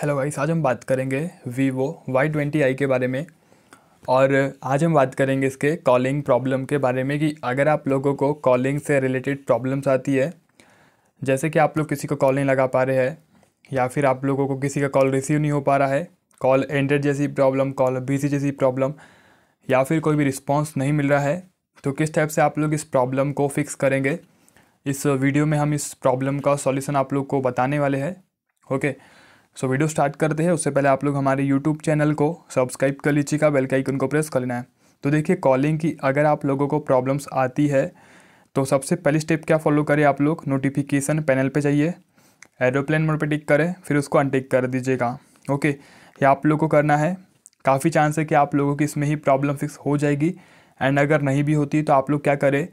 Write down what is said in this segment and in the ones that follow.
Hello guys आज हम बात करेंगे वीवो वाई ट्वेंटी आई के बारे में और आज हम बात करेंगे इसके कॉलिंग प्रॉब्लम के बारे में कि अगर आप लोगों को कॉलिंग से रिलेटेड प्रॉब्लम्स आती है जैसे कि आप लोग किसी को कॉल नहीं लगा पा रहे हैं या फिर आप लोगों को किसी का कॉल रिसीव नहीं हो पा रहा है कॉल एंडेड जैसी प्रॉब्लम कॉल बीसी जैसी प्रॉब्लम या फिर कोई भी रिस्पॉन्स नहीं मिल रहा है तो किस टाइप से आप लोग इस प्रॉब्लम को फिक्स करेंगे इस वीडियो में हम इस प्रॉब्लम का सॉल्यूशन आप लोग को बताने वाले हैं okay okay. So so, video start करते हैं उससे पहले आप लोग हमारे यूट्यूब चैनल को सब्सक्राइब कर लीजिएगा बेल का आइकन को प्रेस कर लेना है तो देखिए कॉलिंग की अगर आप लोगों को प्रॉब्लम्स आती है तो सबसे पहली स्टेप क्या फॉलो करें आप लोग नोटिफिकेशन पैनल पे जाइए एरोप्लेन मोड पे टिक करें फिर उसको अनटिक कर दीजिएगा ओके ये आप लोग को करना है काफ़ी चांस है कि आप लोगों की इसमें ही प्रॉब्लम फिक्स हो जाएगी एंड अगर नहीं भी होती तो आप लोग क्या करें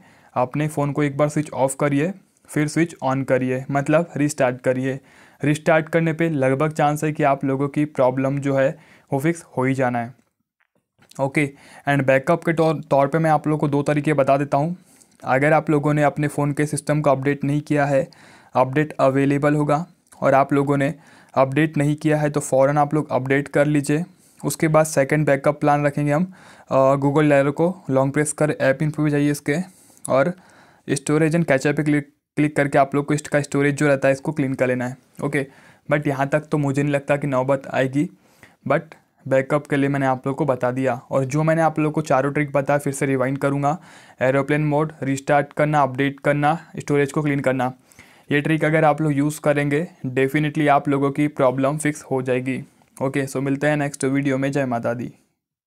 अपने फ़ोन को एक बार स्विच ऑफ करिए फिर स्विच ऑन करिए मतलब रिस्टार्ट करिए रिस्टार्ट करने पे लगभग चांस है कि आप लोगों की प्रॉब्लम जो है वो फिक्स हो ही जाना है ओके एंड बैकअप के तौर तौर पे मैं आप लोगों को दो तरीके बता देता हूँ अगर आप लोगों ने अपने फ़ोन के सिस्टम को अपडेट नहीं किया है अपडेट अवेलेबल होगा और आप लोगों ने अपडेट नहीं किया है तो फ़ौर आप लोग अपडेट कर लीजिए उसके बाद सेकेंड बैकअप प्लान रखेंगे हम गूगल लैरो को लॉन्ग प्रेस कर ऐप पर भी जाइए इसके और स्टोरेज एंड कैचअप के लिए क्लिक करके आप लोग को इसका स्टोरेज जो रहता है इसको क्लीन कर लेना है ओके बट यहाँ तक तो मुझे नहीं लगता कि नौबत आएगी बट बैकअप के लिए मैंने आप लोग को बता दिया और जो मैंने आप लोग को चारों ट्रिक बताया फिर से रिवाइंड करूँगा एरोप्लेन मोड रिस्टार्ट करना अपडेट करना स्टोरेज को क्लीन करना ये ट्रिक अगर आप लोग यूज़ करेंगे डेफिनेटली आप लोगों की प्रॉब्लम फिक्स हो जाएगी ओके सो मिलते हैं नेक्स्ट वीडियो में जय माता दी